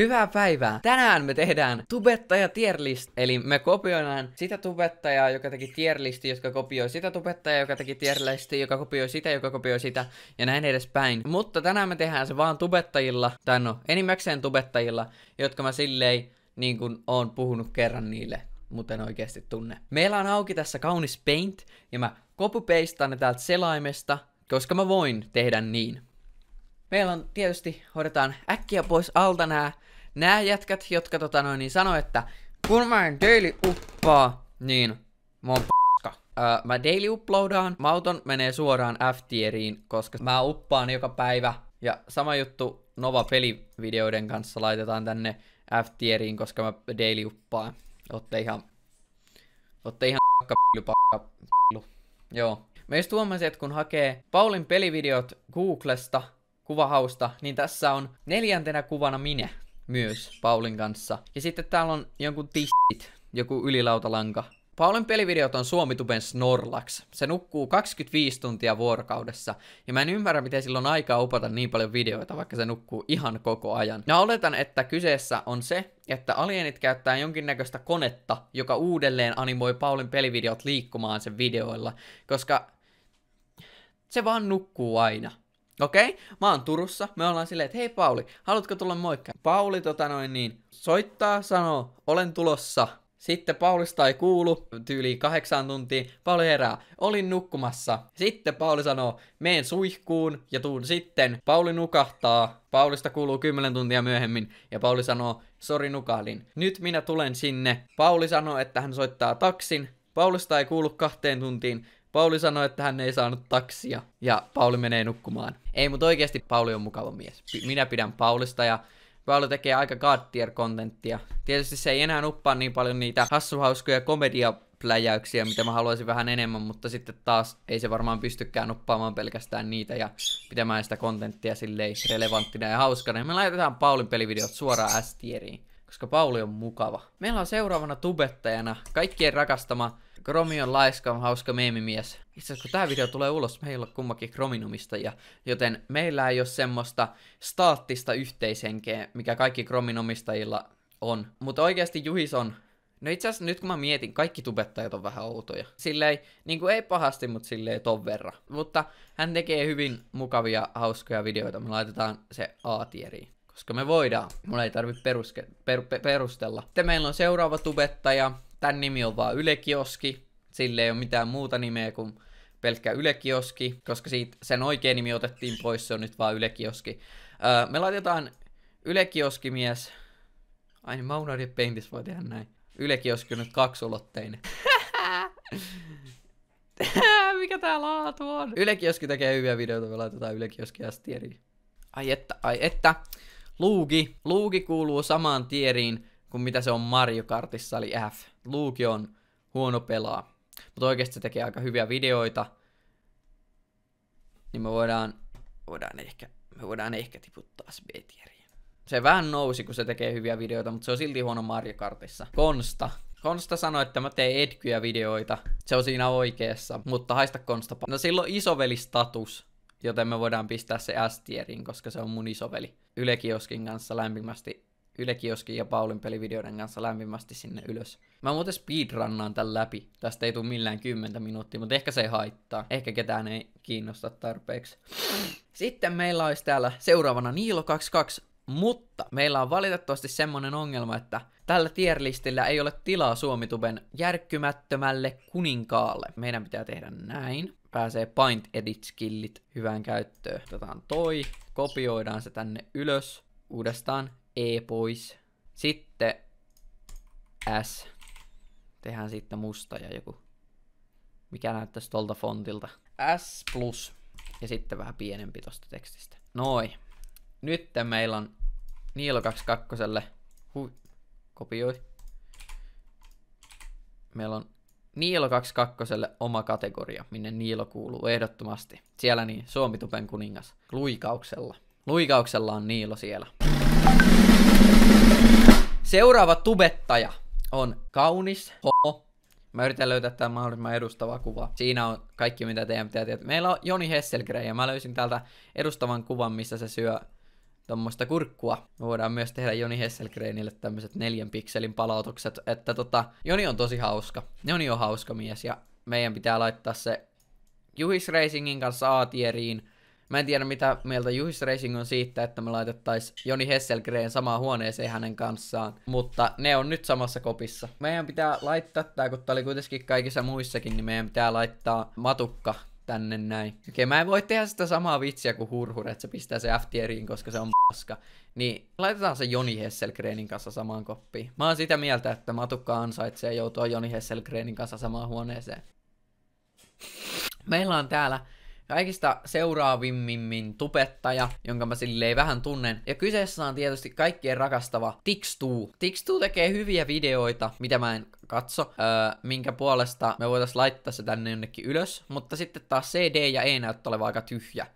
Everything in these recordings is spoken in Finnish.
Hyvää päivää! Tänään me tehdään tubettaja tierlist, eli me kopioidaan sitä tubettajaa, joka teki tierlisti, joka kopioi sitä tubettajaa, joka teki tierlisti, joka kopioi sitä, joka kopioi sitä, ja näin edespäin. Mutta tänään me tehdään se vaan tubettajilla, tai no, enimmäkseen tubettajilla, jotka mä sillei, niin kuin oon puhunut kerran niille, mutta en oikeasti tunne. Meillä on auki tässä kaunis paint, ja mä copy ne täältä selaimesta, koska mä voin tehdä niin meillä on tietysti, hoidetaan äkkiä pois alta nämä, nämä jätkät, jotka tota noin niin sanoo, että kun mä en daily uppaa, niin mä oon p***ka. mä daily uploadaan, mauton menee suoraan F-tieriin, koska mä uppaan joka päivä. Ja sama juttu Nova pelivideoiden kanssa laitetaan tänne F-tieriin, koska mä daily uppaan. Ootte ihan... Ootte ihan p***ka p***lu p***ka Joo. Mä just huomasin, että kun hakee Paulin pelivideot Googlesta, kuvahausta, niin tässä on neljäntenä kuvana minä myös Paulin kanssa. Ja sitten täällä on jonkun tissit, joku ylilautalanka. Paulin pelivideot on Suomituben Snorlax. Se nukkuu 25 tuntia vuorokaudessa, ja mä en ymmärrä, miten silloin on aikaa upata niin paljon videoita, vaikka se nukkuu ihan koko ajan. Ja oletan, että kyseessä on se, että alienit käyttää jonkinnäköistä konetta, joka uudelleen animoi Paulin pelivideot liikkumaan sen videoilla, koska se vaan nukkuu aina. Okei, okay? mä oon Turussa, me ollaan silleen, että hei Pauli, haluatko tulla moikka? Pauli tota noin niin, soittaa, sanoo, olen tulossa. Sitten Paulista ei kuulu, tyyli kahdeksan tuntia. Pauli herää, olin nukkumassa. Sitten Pauli sanoo, meen suihkuun ja tuun sitten. Pauli nukahtaa, Paulista kuuluu kymmenen tuntia myöhemmin ja Pauli sanoo, sori nukahdin. Nyt minä tulen sinne. Pauli sanoo, että hän soittaa taksin. Paulista ei kuulu kahteen tuntiin. Pauli sanoi, että hän ei saanut taksia ja Pauli menee nukkumaan. Ei, mutta oikeasti Pauli on mukava mies. P- minä pidän Paulista ja Pauli tekee aika god kontenttia Tietysti se ei enää uppaa niin paljon niitä hassuhauskoja komedia pläjäyksiä, mitä mä haluaisin vähän enemmän, mutta sitten taas ei se varmaan pystykään uppaamaan pelkästään niitä ja pitämään sitä kontenttia silleen relevanttina ja hauskana. Ja me laitetaan Paulin pelivideot suoraan S-tieriin, koska Pauli on mukava. Meillä on seuraavana tubettajana kaikkien rakastama Kromi on laiska, hauska meemimies. Itse asiassa kun tämä video tulee ulos, meillä on kummakin omistajia, joten meillä ei ole semmoista staattista yhteishenkeä, mikä kaikki Krominomistajilla on. Mutta oikeasti Juhis on No itse asiassa nyt kun mä mietin, kaikki tubettajat on vähän outoja. Silleen, niin kuin ei pahasti, mutta silleen ton verran. Mutta hän tekee hyvin mukavia, hauskoja videoita. Me laitetaan se A-tieriin. Koska me voidaan. Mulla ei tarvitse peruske- per- per- perustella. Sitten meillä on seuraava tubettaja tämän nimi on vaan Ylekioski. Sille ei ole mitään muuta nimeä kuin pelkkä Ylekioski, koska siitä sen oikea nimi otettiin pois, se on nyt vaan Ylekioski. Öö, me laitetaan ylekioski Ai niin, Maunari Paintis voi tehdä näin. Ylekioski on nyt kaksulotteinen. Mikä tää laatu on? Ylekioski tekee hyviä videoita, me laitetaan ylekioski tieriin. Ai että, ai että. Luugi. Luugi kuuluu samaan tieriin kuin mitä se on Mario Kartissa, eli F. Luuki on huono pelaa, mutta oikeasti se tekee aika hyviä videoita, niin me voidaan, voidaan ehkä, me voidaan ehkä tiputtaa se B-tieriin. Se vähän nousi, kun se tekee hyviä videoita, mutta se on silti huono Mario Kartissa. Konsta. Konsta sanoi, että mä teen etkyjä videoita. Se on siinä oikeassa, mutta haista Konsta. No silloin isovelistatus, joten me voidaan pistää se S-tieriin, koska se on mun isoveli. Ylekioskin kanssa lämpimästi Yle Kioski ja Paulin pelivideoiden kanssa lämpimästi sinne ylös. Mä muuten speedrunnaan tän läpi. Tästä ei tule millään kymmentä minuuttia, mutta ehkä se ei haittaa. Ehkä ketään ei kiinnosta tarpeeksi. Sitten meillä olisi täällä seuraavana Niilo22, mutta meillä on valitettavasti semmonen ongelma, että tällä tierlistillä ei ole tilaa Suomituben järkkymättömälle kuninkaalle. Meidän pitää tehdä näin. Pääsee Paint Edit-skillit hyvään käyttöön. Otetaan toi, kopioidaan se tänne ylös uudestaan E pois. Sitten S. Tehdään sitten musta ja joku, mikä näyttäisi tuolta fontilta. S plus. Ja sitten vähän pienempi tosta tekstistä. Noi. Nyt meillä on Niilo 22. Hu, kopioi. Meillä on Niilo 22 oma kategoria, minne Niilo kuuluu ehdottomasti. Siellä niin, Suomitupen kuningas. Luikauksella. Luikauksella on Niilo siellä. Seuraava tubettaja on kaunis homo. Mä yritän löytää tämän mahdollisimman edustavaa kuvaa. Siinä on kaikki, mitä teidän pitää tietää. Meillä on Joni Hesselgren ja mä löysin täältä edustavan kuvan, missä se syö tuommoista kurkkua. Me voidaan myös tehdä Joni Hesselgrenille tämmöiset neljän pikselin palautukset, että tota, Joni on tosi hauska. Joni on hauska mies ja meidän pitää laittaa se Juhis Racingin kanssa A-tieriin Mä en tiedä, mitä mieltä Juhis Racing on siitä, että me laitettaisiin Joni Hesselgren samaan huoneeseen hänen kanssaan, mutta ne on nyt samassa kopissa. Meidän pitää laittaa tää, kun tää oli kuitenkin kaikissa muissakin, niin meidän pitää laittaa matukka tänne näin. Okei, okay, mä en voi tehdä sitä samaa vitsiä kuin hurhur, että se pistää se f koska se on paska. Niin laitetaan se Joni Hesselgrenin kanssa samaan koppiin. Mä oon sitä mieltä, että Matukka ansaitsee joutua Joni Hesselgrenin kanssa samaan huoneeseen. Meillä on täällä kaikista seuraavimmin tupettaja, jonka mä silleen vähän tunnen. Ja kyseessä on tietysti kaikkien rakastava Tikstuu. Tikstuu tekee hyviä videoita, mitä mä en katso, öö, minkä puolesta me voitais laittaa se tänne jonnekin ylös, mutta sitten taas CD ja E näyttää olevan aika tyhjä.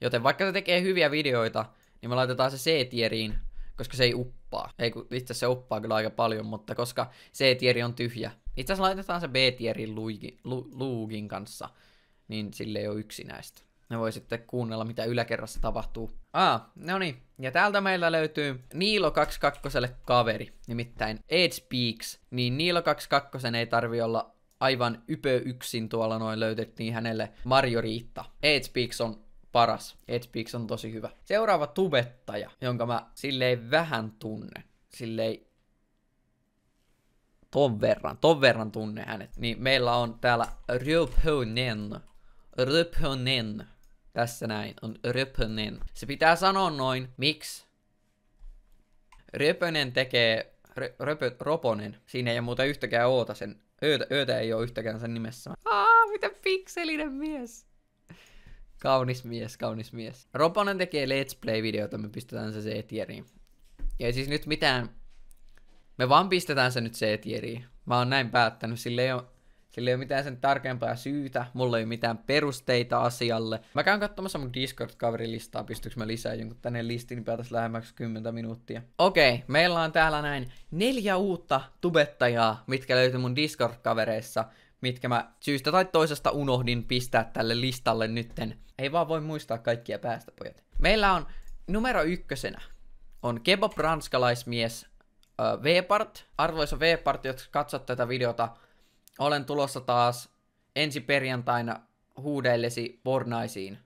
Joten vaikka se tekee hyviä videoita, niin me laitetaan se C-tieriin, koska se ei uppaa. Ei kun itse se uppaa kyllä aika paljon, mutta koska C-tieri on tyhjä. Itse asiassa laitetaan se B-tierin Luugin lu, kanssa niin sille ei ole yksinäistä. Ne voi sitten kuunnella, mitä yläkerrassa tapahtuu. Ah, no niin. Ja täältä meillä löytyy Niilo 22 kaveri, nimittäin Ed Peaks. Niin Niilo 22 ei tarvi olla aivan ypö yksin tuolla noin löytettiin hänelle Marjoriitta. Ed Peaks on paras. Ed Peaks on tosi hyvä. Seuraava tubettaja, jonka mä silleen vähän Sille Silleen ton verran, ton verran tunne hänet. Niin meillä on täällä Ryoponen Röpönen. Tässä näin on röpönen. Se pitää sanoa noin. Miksi? Röpönen tekee rö, röpö, roponen. Siinä ei ole muuta yhtäkään oota sen. Öötä, öötä ei ole yhtäkään sen nimessä. Aa, mitä pikselinen mies. Kaunis mies, kaunis mies. Roponen tekee Let's Play-videota, me pistetään se C-tieriin. Ja siis nyt mitään... Me vaan pistetään se nyt C-tieriin. Mä oon näin päättänyt, sille ei ole sillä ei ole mitään sen tarkempaa syytä, mulla ei ole mitään perusteita asialle. Mä käyn katsomassa mun Discord-kaverilistaa, pystyykö mä lisää jonkun tänne listin niin päätäs lähemmäksi 10 minuuttia. Okei, okay, meillä on täällä näin neljä uutta tubettajaa, mitkä löytyy mun Discord-kavereissa mitkä mä syystä tai toisesta unohdin pistää tälle listalle nytten. Ei vaan voi muistaa kaikkia päästä, pojat. Meillä on numero ykkösenä on kebab ranskalaismies äh, Vepart. Arvoisa Vepart, jotka katsot tätä videota, olen tulossa taas ensi perjantaina huudeillesi pornaisiin.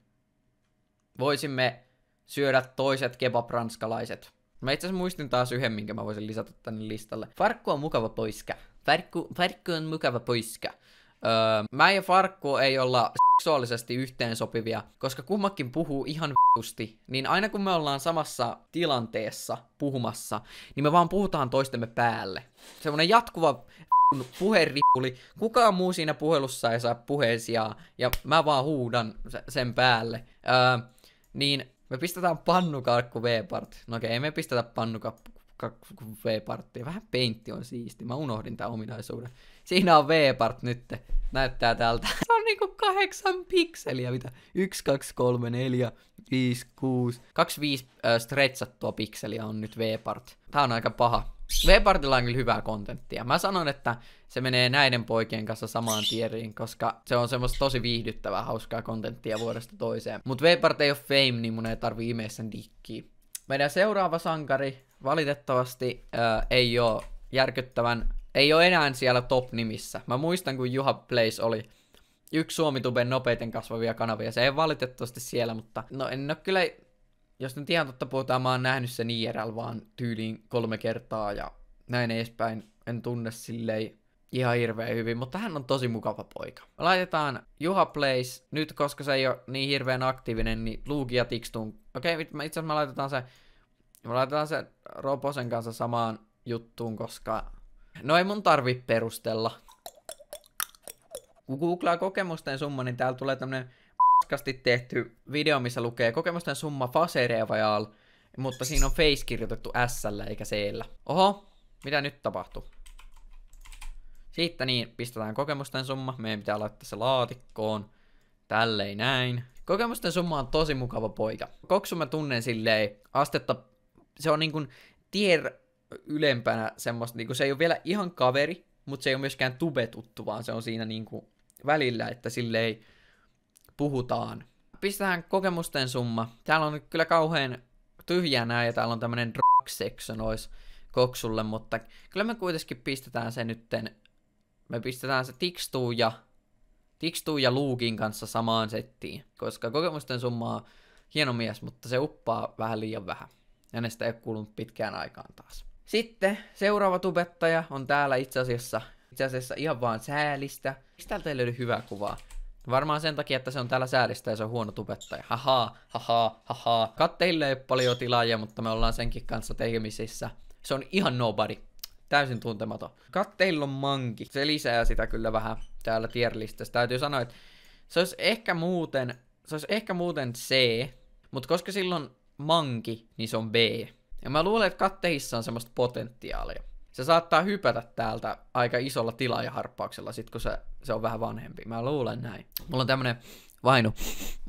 Voisimme syödä toiset kebabranskalaiset. Mä itse asiassa muistin taas yhden, minkä mä voisin lisätä tänne listalle. Farkku on mukava poiska. Farkku, farkku on mukava poiska. Öö, mä ja Farkku ei olla seksuaalisesti yhteensopivia, koska kummakin puhuu ihan vittusti, niin aina kun me ollaan samassa tilanteessa puhumassa, niin me vaan puhutaan toistemme päälle. Semmoinen jatkuva kun puheripuli, kukaan muu siinä puhelussa ei saa puheisiaa, ja mä vaan huudan sen päälle. Öö, niin me pistetään pannukarkku V-part. No okei, okay, me pistetä pannukarkku v part Vähän peintti on siisti, mä unohdin tämän ominaisuuden. Siinä on V-part nyt, näyttää tältä. Se on niinku kahdeksan pikseliä, mitä? 1, 2, 3, 4, 5, 6, 25 äh, stretchattua pikseliä on nyt V-part. Tää on aika paha. Webartilla on kyllä hyvää kontenttia. Mä sanon, että se menee näiden poikien kanssa samaan tieriin, koska se on semmoista tosi viihdyttävää, hauskaa kontenttia vuodesta toiseen. Mut Webart ei ole fame, niin mun ei tarvi imeä sen dikkiä. Meidän seuraava sankari valitettavasti äh, ei ole järkyttävän, ei ole enää siellä top-nimissä. Mä muistan, kun Juha Place oli yksi Suomituben nopeiten kasvavia kanavia. Se ei valitettavasti siellä, mutta no en ole kyllä jos nyt ihan totta puhutaan, mä oon nähnyt sen IRL vaan tyyliin kolme kertaa ja näin edespäin. En tunne silleen ihan hirveän hyvin, mutta hän on tosi mukava poika. Me laitetaan Juha Plays nyt, koska se ei ole niin hirveän aktiivinen, niin Luuki ja Tikstun. Okei, okay, itse asiassa me laitetaan se, me laitetaan se Roposen kanssa samaan juttuun, koska no ei mun tarvi perustella. Kun googlaa kokemusten summa, niin täällä tulee tämmönen hauskasti tehty video, missä lukee kokemusten summa fasereja mutta siinä on face kirjoitettu s eikä c Oho, mitä nyt tapahtuu? Siitä niin, pistetään kokemusten summa. Meidän pitää laittaa se laatikkoon. Tällei näin. Kokemusten summa on tosi mukava poika. Koksu mä tunnen silleen astetta, se on niinkun tier ylempänä semmoista, niinku se ei ole vielä ihan kaveri, mutta se ei ole myöskään tubetuttu, vaan se on siinä niinku välillä, että silleen puhutaan. Pistetään kokemusten summa. Täällä on kyllä kauhean tyhjä nää ja täällä on tämmönen drug section ois koksulle, mutta kyllä me kuitenkin pistetään se nytten, me pistetään se tikstuu ja Tikstuu ja Luukin kanssa samaan settiin, koska kokemusten summa on hieno mies, mutta se uppaa vähän liian vähän. Ja ne sitä ei ole kuulunut pitkään aikaan taas. Sitten seuraava tubettaja on täällä itse asiassa, itse asiassa ihan vaan säälistä. Miksi täältä ei löydy hyvää kuvaa? Varmaan sen takia, että se on täällä säälistä ja se on huono tubettaja. Haha, haha, haha. Katteille ei ole paljon tilaajia, mutta me ollaan senkin kanssa tekemisissä. Se on ihan nobody. Täysin tuntematon. Katteilla on manki. Se lisää sitä kyllä vähän täällä tierlistassa. Täytyy sanoa, että se olisi ehkä muuten, se olisi ehkä muuten C, mutta koska silloin manki, niin se on B. Ja mä luulen, että katteissa on semmoista potentiaalia se saattaa hypätä täältä aika isolla tilaajaharppauksella, sit kun se, se on vähän vanhempi. Mä luulen näin. Mulla on tämmönen vainu.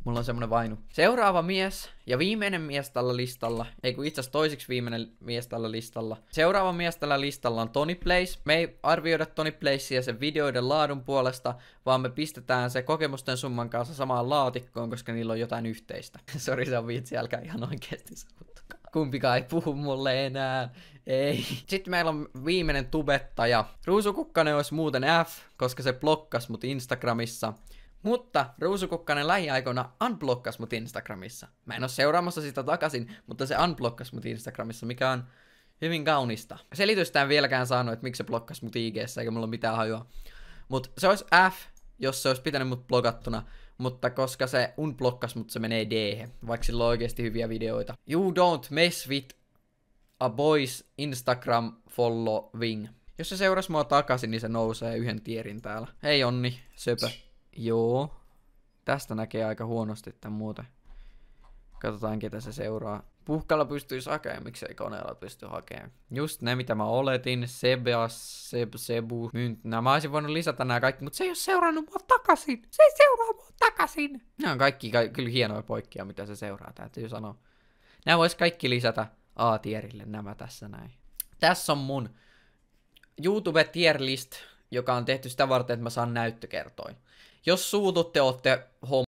Mulla on semmonen vainu. Seuraava mies ja viimeinen mies tällä listalla, ei kun itse asiassa toiseksi viimeinen mies tällä listalla. Seuraava mies tällä listalla on Tony Place. Me ei arvioida Tony Placea sen videoiden laadun puolesta, vaan me pistetään se kokemusten summan kanssa samaan laatikkoon, koska niillä on jotain yhteistä. Sori, se on vitsi, älkää ihan oikeesti Kumpikaan ei puhu mulle enää. Ei. Sitten meillä on viimeinen tubettaja. Ruusukukkanen olisi muuten F, koska se blokkas mut Instagramissa. Mutta Ruusukukkanen lähiaikoina unblokkas mut Instagramissa. Mä en ole seuraamassa sitä takaisin, mutta se unblokkas mut Instagramissa, mikä on hyvin kaunista. Selitystä en vieläkään saanut, että miksi se blokkas mut IGssä, eikä mulla ole mitään hajua. Mut se olisi F, jos se olisi pitänyt mut blokattuna mutta koska se unblokkas, mutta se menee d vaikka sillä on oikeasti hyviä videoita. You don't mess with a boys Instagram follow wing. Jos se seurasi mua takaisin, niin se nousee yhden tierin täällä. Hei Onni, söpö. Joo. Tästä näkee aika huonosti tämän muuten. Katsotaan, ketä se seuraa. Puhkalla pystyisi hakemaan, miksei koneella pysty hakemaan. Just ne, mitä mä oletin. Sebas, Seb, Sebu, Mynt. Nää mä olisin voinut lisätä nämä kaikki, mutta se ei ole seurannut mua takaisin. Se ei seuraa mua takaisin. Nämä on kaikki ka- kyllä hienoja poikkia, mitä se seuraa, täytyy sanoa. Nämä vois kaikki lisätä. A-tierille nämä tässä näin. Tässä on mun YouTube tier list, joka on tehty sitä varten, että mä saan näyttökertoin. Jos suututte, olette